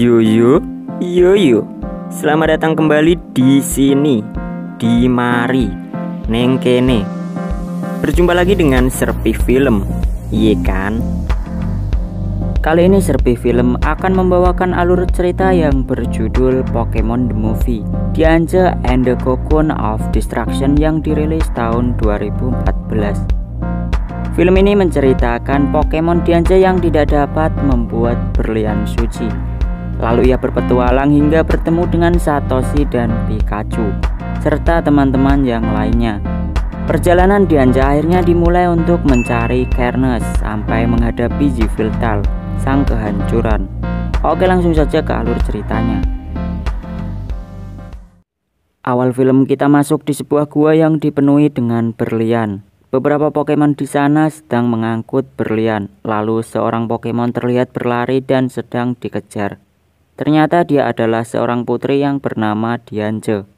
Yo yo, yo yo. Selamat datang kembali di sini, di mari, Nengkene. Berjumpa lagi dengan Serpi Film, iya kan? Kali ini Serpi Film akan membawakan alur cerita yang berjudul Pokemon The Movie, Dianja and the Cocoon of Destruction yang dirilis tahun 2014. Film ini menceritakan Pokemon Dianja yang tidak dapat membuat berlian suci Lalu ia berpetualang hingga bertemu dengan Satoshi dan Pikachu serta teman-teman yang lainnya. Perjalanan Dianja akhirnya dimulai untuk mencari Kernes sampai menghadapi Jiviltal, sang kehancuran. Oke langsung saja ke alur ceritanya. Awal film kita masuk di sebuah gua yang dipenuhi dengan berlian. Beberapa Pokemon di sana sedang mengangkut berlian, lalu seorang Pokemon terlihat berlari dan sedang dikejar. Ternyata dia adalah seorang putri yang bernama Dianje.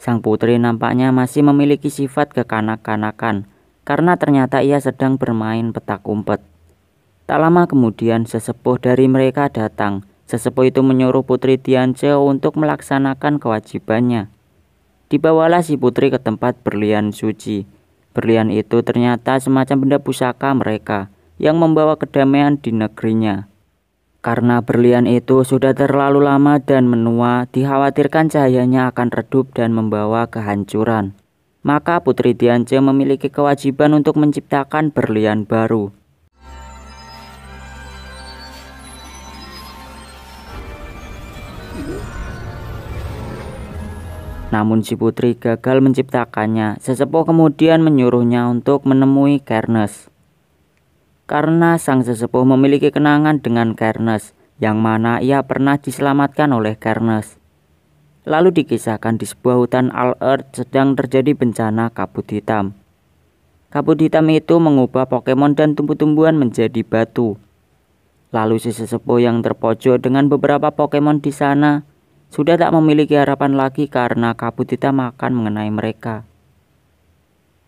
Sang putri nampaknya masih memiliki sifat kekanak-kanakan karena ternyata ia sedang bermain petak umpet. Tak lama kemudian sesepuh dari mereka datang. Sesepuh itu menyuruh putri Dianje untuk melaksanakan kewajibannya. Dibawalah si putri ke tempat berlian suci. Berlian itu ternyata semacam benda pusaka mereka yang membawa kedamaian di negerinya. Karena berlian itu sudah terlalu lama dan menua, dikhawatirkan cahayanya akan redup dan membawa kehancuran. Maka Putri Tianche memiliki kewajiban untuk menciptakan berlian baru. Namun si putri gagal menciptakannya. Sesepuh kemudian menyuruhnya untuk menemui Kernes karena sang sesepuh memiliki kenangan dengan Kernes, yang mana ia pernah diselamatkan oleh Kernes. Lalu dikisahkan di sebuah hutan Al-Earth sedang terjadi bencana kabut hitam. Kabut hitam itu mengubah Pokemon dan tumbuh-tumbuhan menjadi batu. Lalu si sesepuh yang terpojok dengan beberapa Pokemon di sana sudah tak memiliki harapan lagi karena kabut hitam akan mengenai mereka.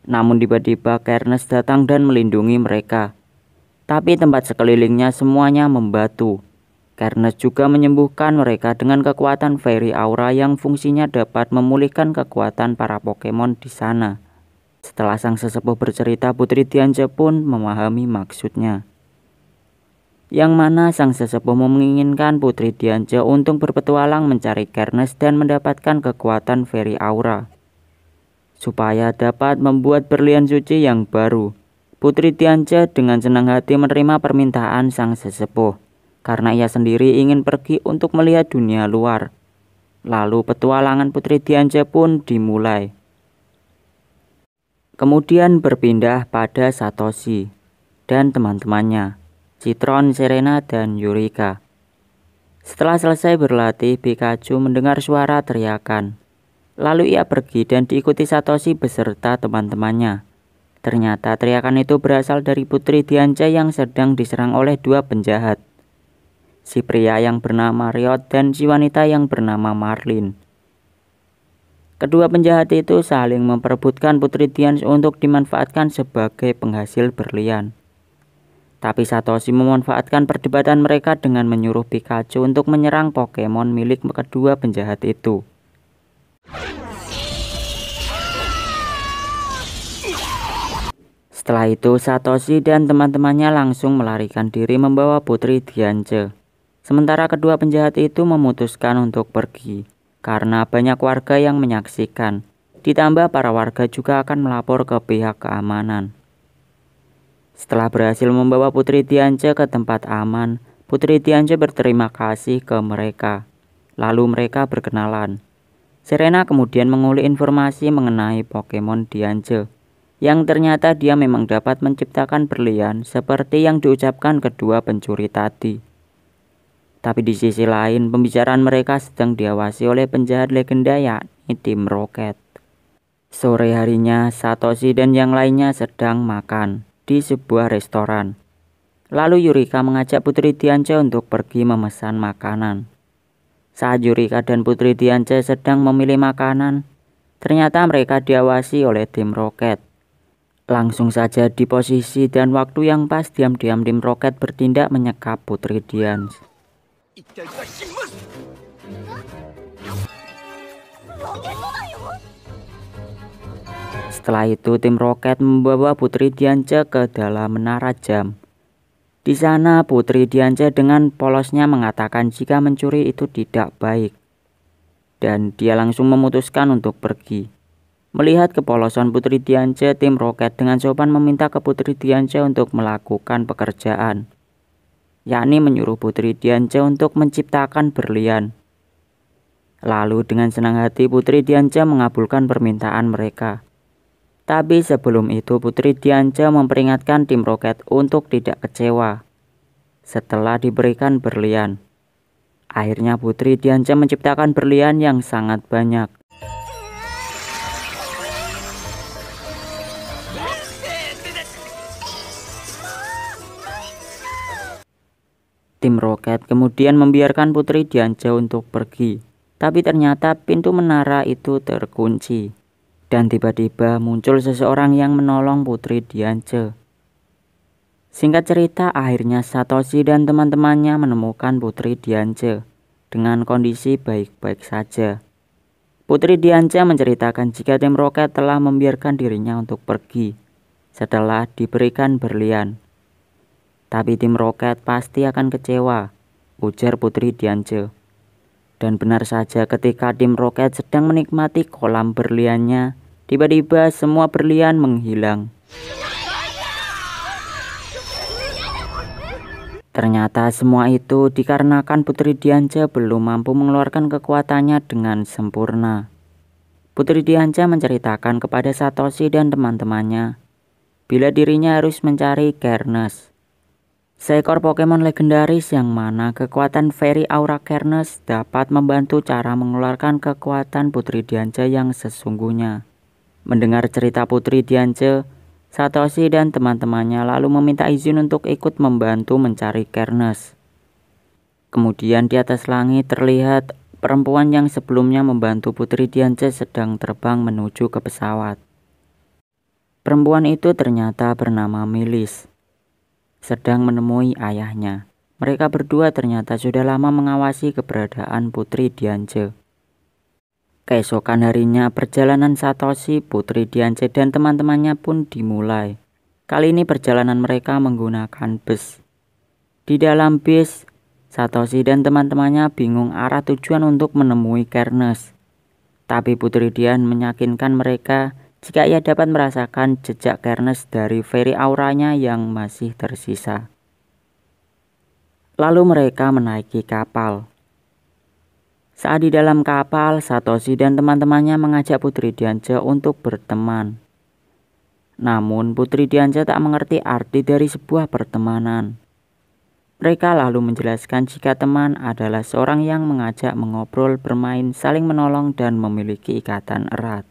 Namun tiba-tiba Kernes datang dan melindungi mereka tapi tempat sekelilingnya semuanya membatu. Karena juga menyembuhkan mereka dengan kekuatan Fairy Aura yang fungsinya dapat memulihkan kekuatan para Pokemon di sana. Setelah sang sesepuh bercerita, Putri Tianje pun memahami maksudnya. Yang mana sang sesepuh menginginkan Putri Tianje untuk berpetualang mencari Kernes dan mendapatkan kekuatan Fairy Aura. Supaya dapat membuat berlian suci yang baru. Putri Tianca dengan senang hati menerima permintaan sang sesepuh, karena ia sendiri ingin pergi untuk melihat dunia luar. Lalu petualangan Putri Tianca pun dimulai. Kemudian berpindah pada Satoshi dan teman-temannya, Citron, Serena, dan Yurika. Setelah selesai berlatih, Pikachu mendengar suara teriakan. Lalu ia pergi dan diikuti Satoshi beserta teman-temannya. Ternyata teriakan itu berasal dari Putri Diance yang sedang diserang oleh dua penjahat. Si pria yang bernama Riot dan si wanita yang bernama Marlin. Kedua penjahat itu saling memperebutkan Putri Diance untuk dimanfaatkan sebagai penghasil berlian. Tapi Satoshi memanfaatkan perdebatan mereka dengan menyuruh Pikachu untuk menyerang Pokemon milik kedua penjahat itu. Setelah itu, Satoshi dan teman-temannya langsung melarikan diri membawa putri Diance. Sementara kedua penjahat itu memutuskan untuk pergi karena banyak warga yang menyaksikan. Ditambah para warga juga akan melapor ke pihak keamanan. Setelah berhasil membawa putri Diance ke tempat aman, putri Diance berterima kasih ke mereka. Lalu mereka berkenalan. Serena kemudian mengulik informasi mengenai Pokemon Diance yang ternyata dia memang dapat menciptakan berlian seperti yang diucapkan kedua pencuri tadi. Tapi di sisi lain, pembicaraan mereka sedang diawasi oleh penjahat legenda yakni tim roket. Sore harinya, Satoshi dan yang lainnya sedang makan di sebuah restoran. Lalu Yurika mengajak Putri Dianca untuk pergi memesan makanan. Saat Yurika dan Putri Dianca sedang memilih makanan, ternyata mereka diawasi oleh tim roket. Langsung saja di posisi dan waktu yang pas diam-diam tim roket bertindak menyekap Putri Dian. Setelah itu tim roket membawa Putri Diance ke dalam menara jam. Di sana Putri Diance dengan polosnya mengatakan jika mencuri itu tidak baik. Dan dia langsung memutuskan untuk pergi. Melihat kepolosan Putri Diance, tim roket dengan sopan meminta ke Putri Diance untuk melakukan pekerjaan, yakni menyuruh Putri Diance untuk menciptakan berlian. Lalu dengan senang hati Putri Diance mengabulkan permintaan mereka. Tapi sebelum itu Putri Diance memperingatkan tim roket untuk tidak kecewa setelah diberikan berlian. Akhirnya Putri Diance menciptakan berlian yang sangat banyak. tim roket kemudian membiarkan putri Dianja untuk pergi. Tapi ternyata pintu menara itu terkunci. Dan tiba-tiba muncul seseorang yang menolong putri Dianja. Singkat cerita, akhirnya Satoshi dan teman-temannya menemukan putri Dianje dengan kondisi baik-baik saja. Putri Diance menceritakan jika tim roket telah membiarkan dirinya untuk pergi setelah diberikan berlian. Tapi tim roket pasti akan kecewa, ujar Putri Diance. Dan benar saja ketika tim roket sedang menikmati kolam berliannya, tiba-tiba semua berlian menghilang. Ternyata semua itu dikarenakan Putri Dianja belum mampu mengeluarkan kekuatannya dengan sempurna. Putri Dianja menceritakan kepada Satoshi dan teman-temannya bila dirinya harus mencari Kernes. Seekor Pokemon legendaris yang mana kekuatan Fairy Aura Kernes dapat membantu cara mengeluarkan kekuatan Putri Diance yang sesungguhnya. Mendengar cerita Putri Diance, Satoshi dan teman-temannya lalu meminta izin untuk ikut membantu mencari Kernes. Kemudian di atas langit terlihat perempuan yang sebelumnya membantu Putri Diance sedang terbang menuju ke pesawat. Perempuan itu ternyata bernama Milis sedang menemui ayahnya. Mereka berdua ternyata sudah lama mengawasi keberadaan Putri Diance. Keesokan harinya perjalanan Satoshi, Putri Diance dan teman-temannya pun dimulai. Kali ini perjalanan mereka menggunakan bus. Di dalam bis, Satoshi dan teman-temannya bingung arah tujuan untuk menemui Kernes. Tapi Putri Dian meyakinkan mereka jika ia dapat merasakan jejak Kernes dari fairy auranya yang masih tersisa. Lalu mereka menaiki kapal. Saat di dalam kapal, Satoshi dan teman-temannya mengajak Putri Dianja untuk berteman. Namun Putri Dianja tak mengerti arti dari sebuah pertemanan. Mereka lalu menjelaskan jika teman adalah seorang yang mengajak mengobrol, bermain, saling menolong, dan memiliki ikatan erat.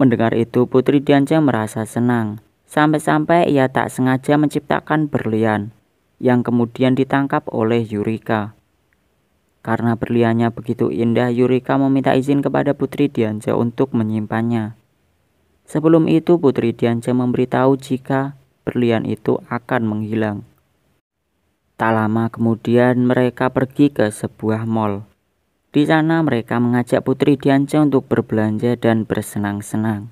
Mendengar itu Putri Dianca merasa senang. Sampai-sampai ia tak sengaja menciptakan berlian yang kemudian ditangkap oleh Yurika. Karena berliannya begitu indah, Yurika meminta izin kepada Putri Dianca untuk menyimpannya. Sebelum itu, Putri Dianca memberitahu jika berlian itu akan menghilang. Tak lama kemudian mereka pergi ke sebuah mall. Di sana mereka mengajak Putri Diance untuk berbelanja dan bersenang-senang.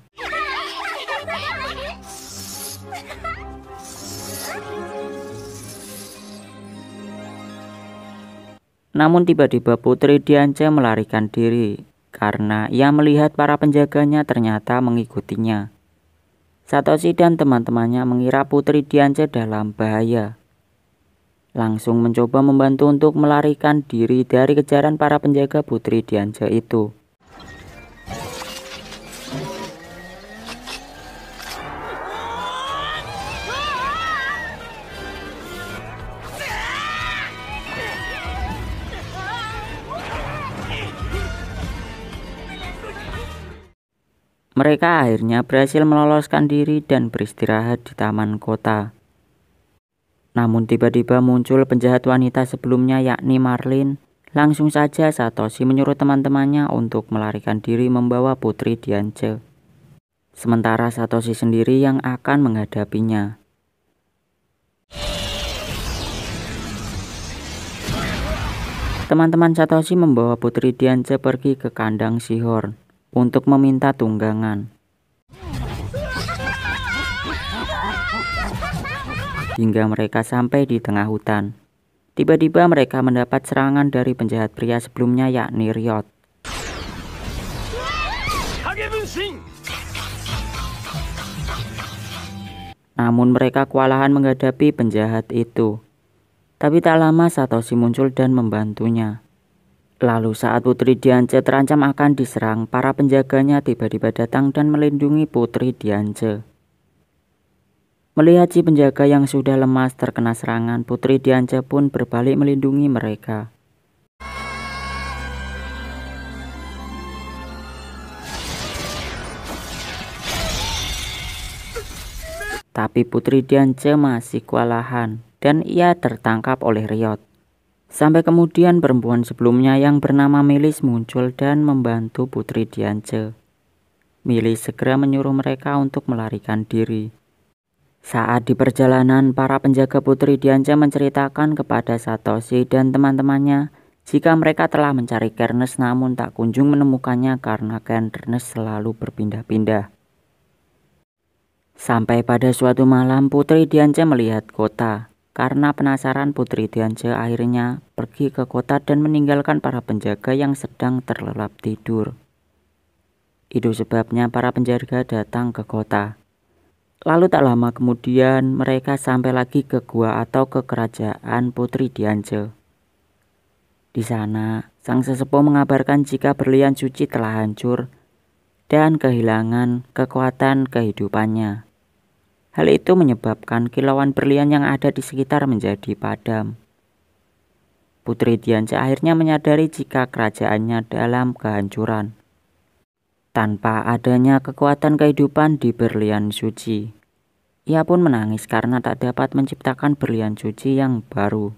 Namun tiba-tiba Putri Diance melarikan diri karena ia melihat para penjaganya ternyata mengikutinya. Satoshi dan teman-temannya mengira Putri Diance dalam bahaya langsung mencoba membantu untuk melarikan diri dari kejaran para penjaga Putri Dianja itu. Mereka akhirnya berhasil meloloskan diri dan beristirahat di taman kota. Namun tiba-tiba muncul penjahat wanita sebelumnya yakni Marlin. Langsung saja Satoshi menyuruh teman-temannya untuk melarikan diri membawa putri Diance. Sementara Satoshi sendiri yang akan menghadapinya. Teman-teman Satoshi membawa putri Diance pergi ke kandang Sihorn untuk meminta tunggangan. hingga mereka sampai di tengah hutan. Tiba-tiba mereka mendapat serangan dari penjahat pria sebelumnya yakni Riot. Namun mereka kewalahan menghadapi penjahat itu. Tapi tak lama Satoshi muncul dan membantunya. Lalu saat putri Diance terancam akan diserang, para penjaganya tiba-tiba datang dan melindungi putri Diance. Melihat si penjaga yang sudah lemas terkena serangan, Putri Dianca pun berbalik melindungi mereka. Tapi Putri Dianca masih kewalahan dan ia tertangkap oleh Riot. Sampai kemudian perempuan sebelumnya yang bernama Milis muncul dan membantu Putri Dianca. Milis segera menyuruh mereka untuk melarikan diri. Saat di perjalanan, para penjaga putri Diance menceritakan kepada Satoshi dan teman-temannya jika mereka telah mencari Kernes namun tak kunjung menemukannya karena Kernes selalu berpindah-pindah. Sampai pada suatu malam, Putri Diance melihat kota. Karena penasaran, Putri Diance akhirnya pergi ke kota dan meninggalkan para penjaga yang sedang terlelap tidur. Itu sebabnya para penjaga datang ke kota. Lalu tak lama kemudian mereka sampai lagi ke gua atau ke kerajaan Putri Dianje. Di sana, sang sesepuh mengabarkan jika berlian suci telah hancur dan kehilangan kekuatan kehidupannya. Hal itu menyebabkan kilauan berlian yang ada di sekitar menjadi padam. Putri Dianje akhirnya menyadari jika kerajaannya dalam kehancuran tanpa adanya kekuatan kehidupan di berlian suci. Ia pun menangis karena tak dapat menciptakan berlian suci yang baru.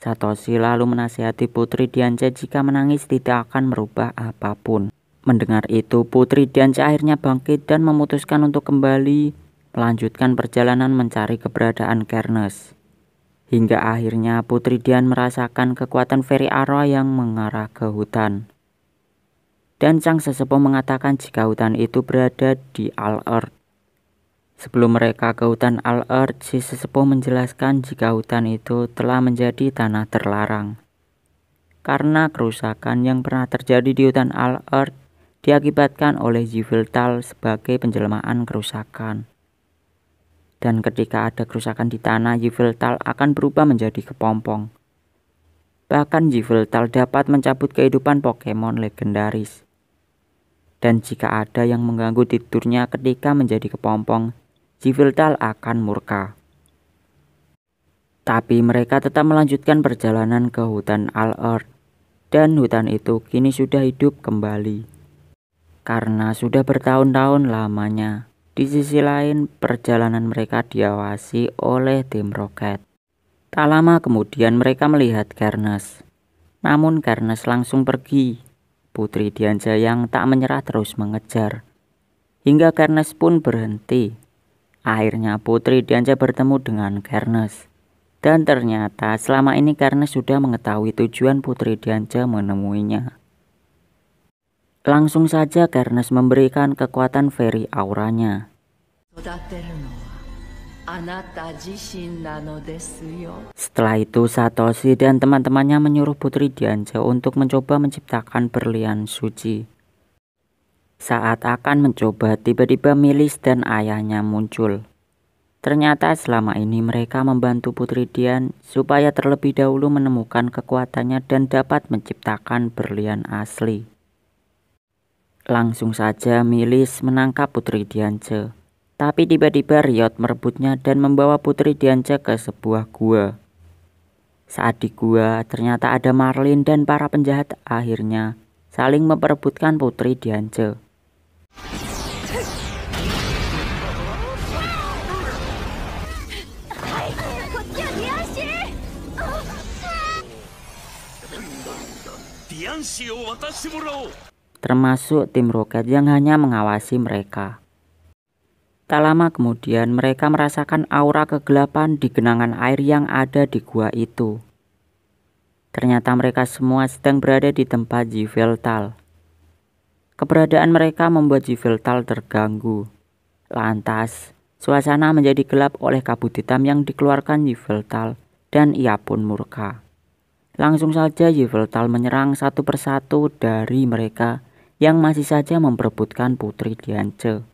Satoshi lalu menasihati putri Diance jika menangis tidak akan merubah apapun. Mendengar itu, putri Diance akhirnya bangkit dan memutuskan untuk kembali melanjutkan perjalanan mencari keberadaan Kernes. Hingga akhirnya putri Dian merasakan kekuatan Fairy Arrow yang mengarah ke hutan. Dan sang sesepuh mengatakan jika hutan itu berada di al earth Sebelum mereka ke hutan al earth si sesepuh menjelaskan jika hutan itu telah menjadi tanah terlarang. Karena kerusakan yang pernah terjadi di hutan al earth diakibatkan oleh Jiviltal sebagai penjelmaan kerusakan dan ketika ada kerusakan di tanah, Yveltal akan berubah menjadi kepompong. Bahkan Yveltal dapat mencabut kehidupan Pokemon legendaris. Dan jika ada yang mengganggu tidurnya ketika menjadi kepompong, Jiviltal akan murka. Tapi mereka tetap melanjutkan perjalanan ke hutan Al-Earth. Dan hutan itu kini sudah hidup kembali. Karena sudah bertahun-tahun lamanya. Di sisi lain, perjalanan mereka diawasi oleh tim roket. Tak lama kemudian mereka melihat Kernes. Namun Kernes langsung pergi Putri Dianja yang tak menyerah terus mengejar. Hingga Kernes pun berhenti. Akhirnya Putri Dianja bertemu dengan Kernes. Dan ternyata selama ini Kernes sudah mengetahui tujuan Putri Dianja menemuinya. Langsung saja Kernes memberikan kekuatan Fairy auranya. Setelah itu Satoshi dan teman-temannya menyuruh Putri Dianja untuk mencoba menciptakan berlian suci. Saat akan mencoba, tiba-tiba Milis dan ayahnya muncul. Ternyata selama ini mereka membantu Putri Dian supaya terlebih dahulu menemukan kekuatannya dan dapat menciptakan berlian asli. Langsung saja Milis menangkap Putri Diance. Tapi tiba-tiba Riot merebutnya dan membawa putri Dianca ke sebuah gua. Saat di gua, ternyata ada Marlin dan para penjahat akhirnya saling memperebutkan putri Dianca. Oh, Termasuk tim roket yang hanya mengawasi mereka. Tak lama kemudian mereka merasakan aura kegelapan di genangan air yang ada di gua itu. Ternyata mereka semua sedang berada di tempat Jiveltal. Keberadaan mereka membuat Jiveltal terganggu. Lantas, suasana menjadi gelap oleh kabut hitam yang dikeluarkan Jiveltal dan ia pun murka. Langsung saja Jiveltal menyerang satu persatu dari mereka yang masih saja memperebutkan putri Diance.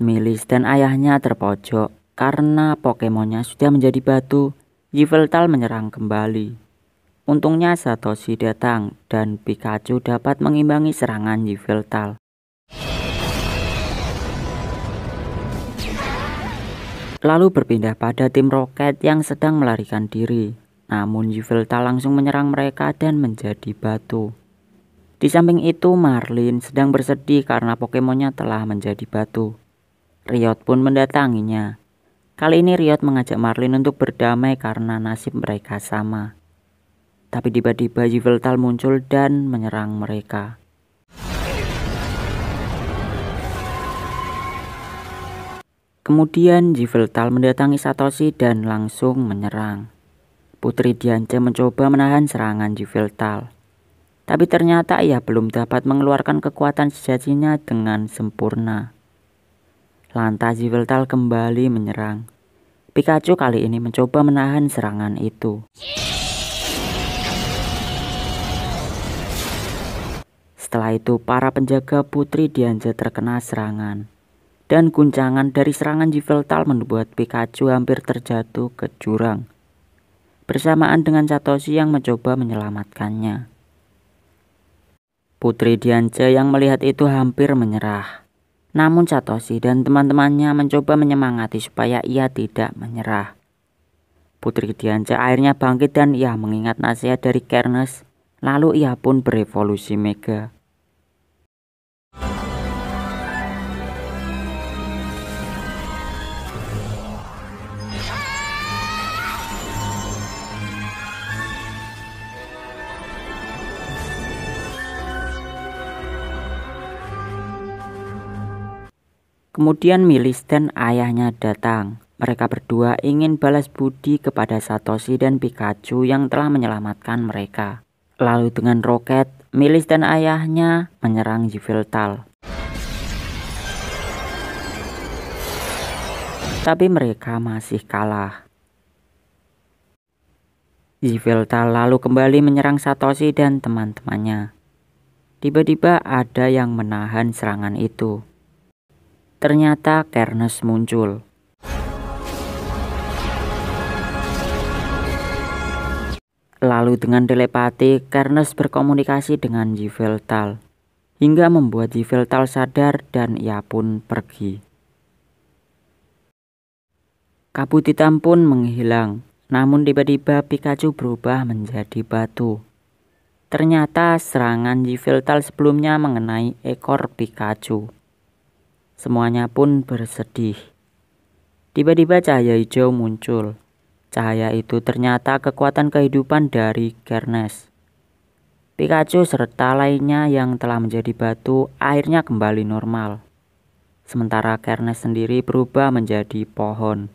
Milis dan ayahnya terpojok karena Pokemonnya sudah menjadi batu. Yveltal menyerang kembali. Untungnya Satoshi datang dan Pikachu dapat mengimbangi serangan Yveltal. Lalu berpindah pada tim roket yang sedang melarikan diri. Namun Yveltal langsung menyerang mereka dan menjadi batu. Di samping itu, Marlin sedang bersedih karena Pokemonnya telah menjadi batu. Riot pun mendatanginya. Kali ini Riot mengajak Marlin untuk berdamai karena nasib mereka sama. Tapi tiba-tiba Yveltal muncul dan menyerang mereka. Kemudian Yveltal mendatangi Satoshi dan langsung menyerang. Putri Dianca mencoba menahan serangan Yveltal. Tapi ternyata ia belum dapat mengeluarkan kekuatan sejatinya dengan sempurna. Lantas Yveltal kembali menyerang. Pikachu kali ini mencoba menahan serangan itu. Setelah itu, para penjaga Putri Dianja terkena serangan. Dan guncangan dari serangan Jiveltal membuat Pikachu hampir terjatuh ke jurang. Bersamaan dengan Satoshi yang mencoba menyelamatkannya. Putri Dianja yang melihat itu hampir menyerah. Namun Satoshi dan teman-temannya mencoba menyemangati supaya ia tidak menyerah. Putri Dianca akhirnya bangkit dan ia mengingat nasihat dari Kernes. Lalu ia pun berevolusi mega. Kemudian Milis dan ayahnya datang. Mereka berdua ingin balas budi kepada Satoshi dan Pikachu yang telah menyelamatkan mereka. Lalu dengan roket, Milis dan ayahnya menyerang Yveltal. Tapi mereka masih kalah. Yveltal lalu kembali menyerang Satoshi dan teman-temannya. Tiba-tiba ada yang menahan serangan itu. Ternyata Kernes muncul. Lalu dengan telepati, Kernes berkomunikasi dengan Yveltal. Hingga membuat Yveltal sadar dan ia pun pergi. Kabut hitam pun menghilang, namun tiba-tiba Pikachu berubah menjadi batu. Ternyata serangan Yveltal sebelumnya mengenai ekor Pikachu. Semuanya pun bersedih. Tiba-tiba cahaya hijau muncul. Cahaya itu ternyata kekuatan kehidupan dari Kernes. Pikachu serta lainnya yang telah menjadi batu akhirnya kembali normal. Sementara Kernes sendiri berubah menjadi pohon.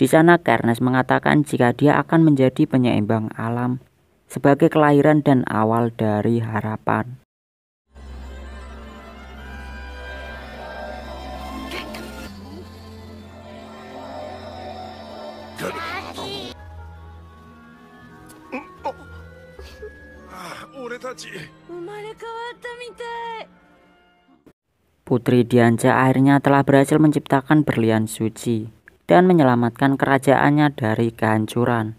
Di sana Kernes mengatakan jika dia akan menjadi penyeimbang alam sebagai kelahiran dan awal dari harapan. Putri Dianja akhirnya telah berhasil menciptakan berlian suci dan menyelamatkan kerajaannya dari kehancuran.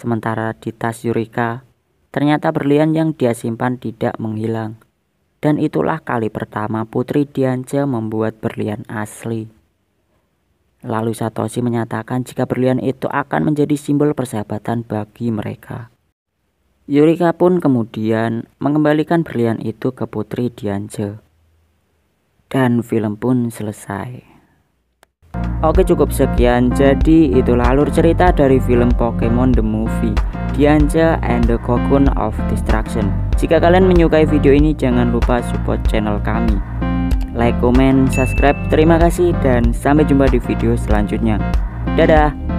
Sementara di tas Yurika, ternyata berlian yang dia simpan tidak menghilang. Dan itulah kali pertama Putri Dianja membuat berlian asli. Lalu Satoshi menyatakan jika berlian itu akan menjadi simbol persahabatan bagi mereka. Yurika pun kemudian mengembalikan berlian itu ke Putri Dianje. Dan film pun selesai. Oke cukup sekian, jadi itu alur cerita dari film Pokemon The Movie, Dianje and the Cocoon of Destruction. Jika kalian menyukai video ini jangan lupa support channel kami. Like, comment, subscribe, terima kasih dan sampai jumpa di video selanjutnya. Dadah!